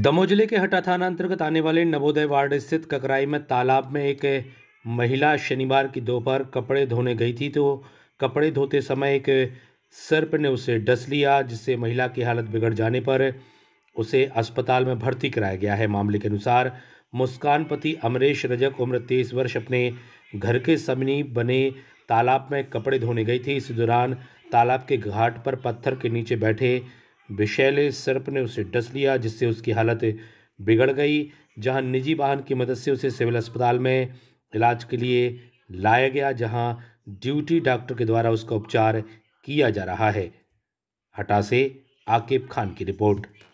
दमोह जिले के हटा थाना अंतर्गत आने वाले नवोदय वार्ड स्थित ककराई में तालाब में एक महिला शनिवार की दोपहर कपड़े धोने गई थी तो कपड़े धोते समय एक सर्प ने उसे डस लिया जिससे महिला की हालत बिगड़ जाने पर उसे अस्पताल में भर्ती कराया गया है मामले के अनुसार मुस्कान पति अमरेश रजक उम्र तेईस वर्ष अपने घर के समीप बने तालाब में कपड़े धोने गई थी इस दौरान तालाब के घाट पर पत्थर के नीचे बैठे विशैले सर्प ने उसे डस लिया जिससे उसकी हालत बिगड़ गई जहां निजी वाहन की मदद से उसे सिविल अस्पताल में इलाज के लिए लाया गया जहां ड्यूटी डॉक्टर के द्वारा उसका उपचार किया जा रहा है हटा से आकिब खान की रिपोर्ट